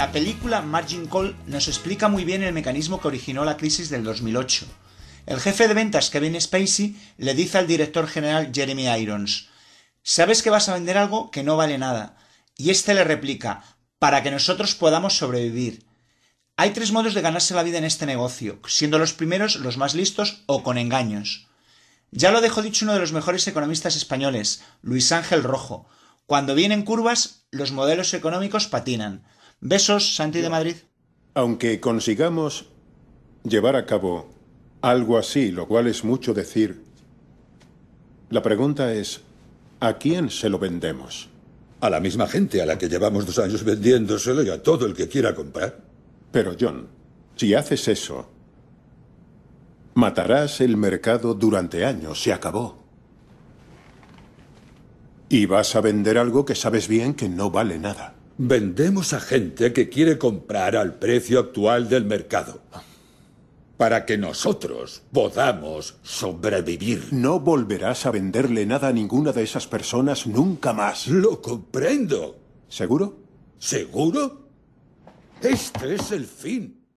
La película Margin Call nos explica muy bien el mecanismo que originó la crisis del 2008. El jefe de ventas Kevin Spacey le dice al director general Jeremy Irons, sabes que vas a vender algo que no vale nada, y este le replica, para que nosotros podamos sobrevivir. Hay tres modos de ganarse la vida en este negocio, siendo los primeros los más listos o con engaños. Ya lo dejó dicho uno de los mejores economistas españoles, Luis Ángel Rojo. Cuando vienen curvas, los modelos económicos patinan. Besos, Santi de Madrid. Aunque consigamos llevar a cabo algo así, lo cual es mucho decir, la pregunta es, ¿a quién se lo vendemos? A la misma gente a la que llevamos dos años vendiéndoselo y a todo el que quiera comprar. Pero John, si haces eso, matarás el mercado durante años, se acabó. Y vas a vender algo que sabes bien que no vale nada. Vendemos a gente que quiere comprar al precio actual del mercado. Para que nosotros podamos sobrevivir. No volverás a venderle nada a ninguna de esas personas nunca más. Lo comprendo. ¿Seguro? ¿Seguro? Este es el fin.